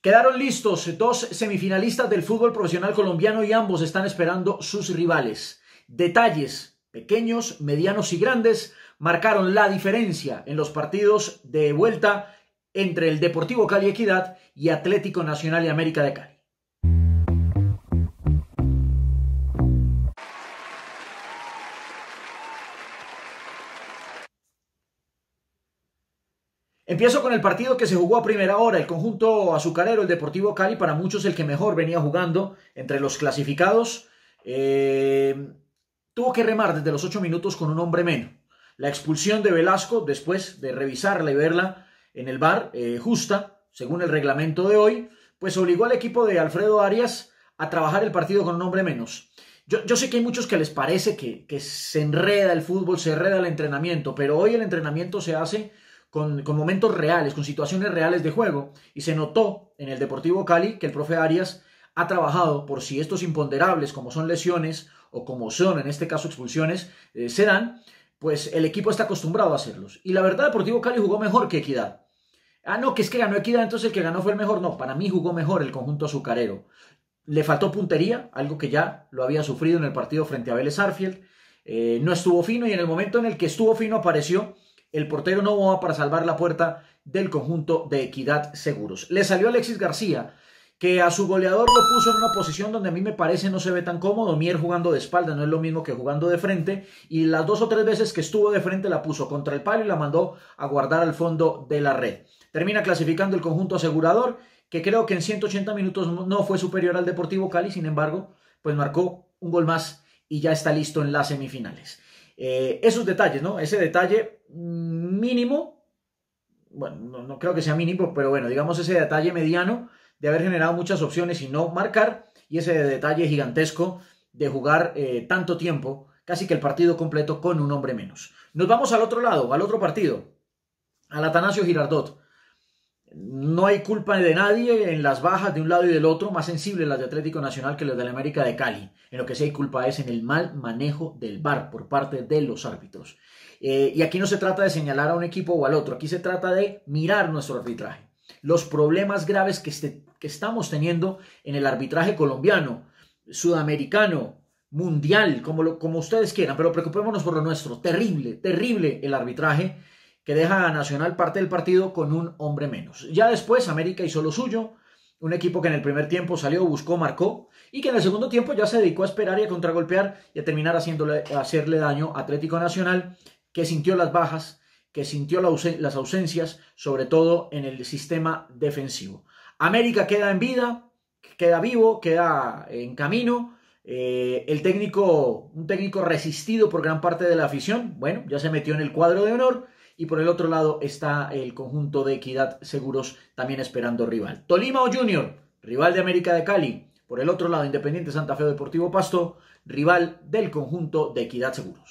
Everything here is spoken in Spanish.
Quedaron listos dos semifinalistas del fútbol profesional colombiano y ambos están esperando sus rivales. Detalles pequeños, medianos y grandes marcaron la diferencia en los partidos de vuelta entre el Deportivo Cali Equidad y Atlético Nacional y América de Cali. Empiezo con el partido que se jugó a primera hora, el conjunto azucarero, el Deportivo Cali, para muchos el que mejor venía jugando entre los clasificados. Eh, tuvo que remar desde los ocho minutos con un hombre menos. La expulsión de Velasco, después de revisarla y verla en el bar, eh, justa, según el reglamento de hoy, pues obligó al equipo de Alfredo Arias a trabajar el partido con un hombre menos. Yo, sé que hay muchos que les parece que se enreda el fútbol, se enreda el entrenamiento, pero hoy el entrenamiento se hace con, momentos reales, con situaciones reales de juego. Y se notó en el Deportivo Cali que el profe Arias ha trabajado por si estos imponderables, como son lesiones o como son, en este caso, expulsiones, eh, se dan, pues el equipo está acostumbrado a hacerlos. Y la verdad, Deportivo Cali jugó mejor que Equidad. Ah, no, que es que ganó Equidad, entonces el que ganó fue el mejor. No, para mí jugó mejor el conjunto azucarero. Le faltó puntería, algo que ya lo había sufrido en el partido frente a Vélez Arfield. Eh, no estuvo fino y en el momento en el que estuvo fino apareció el portero no va para salvar la puerta del conjunto de Equidad Seguros. Le salió Alexis García, que a su goleador lo puso en una posición donde a mí me parece no se ve tan cómodo. Mier jugando de espalda no es lo mismo que jugando de frente. Y las dos o tres veces que estuvo de frente la puso contra el palo y la mandó a guardar al fondo de la red. Termina clasificando el conjunto asegurador, que creo que en 180 minutos no fue superior al Deportivo Cali, sin embargo, pues marcó un gol más y ya está listo en las semifinales. Eh, esos detalles, ¿no? Ese detalle mínimo, bueno, no, creo que sea mínimo, pero bueno, digamos ese detalle mediano de haber generado muchas opciones y no marcar, y ese detalle gigantesco de jugar eh, tanto tiempo, casi que el partido completo con un hombre menos. Nos vamos al otro lado, al otro partido, al Atanasio Girardot. No hay culpa de nadie en las bajas de un lado y del otro, más sensibles las de Atlético Nacional que las de la América de Cali. En lo que sí hay culpa es en el mal manejo del VAR por parte de los árbitros. Eh, y aquí no se trata de señalar a un equipo o al otro, aquí se trata de mirar nuestro arbitraje. Los problemas graves que, este, estamos teniendo en el arbitraje colombiano, sudamericano, mundial, como, como ustedes quieran, pero preocupémonos por lo nuestro. Terrible, terrible el arbitraje que deja a Nacional parte del partido con un hombre menos. Ya después América hizo lo suyo, un equipo que en el primer tiempo salió, buscó, marcó, y que en el segundo tiempo ya se dedicó a esperar y a contragolpear y a terminar haciéndole, hacerle daño a Atlético Nacional, que sintió las bajas, que sintió las ausencias, sobre todo en el sistema defensivo. América queda en vida, queda vivo, queda en camino. Eh, el técnico, un técnico resistido por gran parte de la afición, bueno, ya se metió en el cuadro de honor y por el otro lado está el conjunto de Equidad Seguros también esperando rival. Tolima o Junior, rival de América de Cali. Por el otro lado, Independiente Santa Fe Deportivo Pasto, rival del conjunto de Equidad Seguros.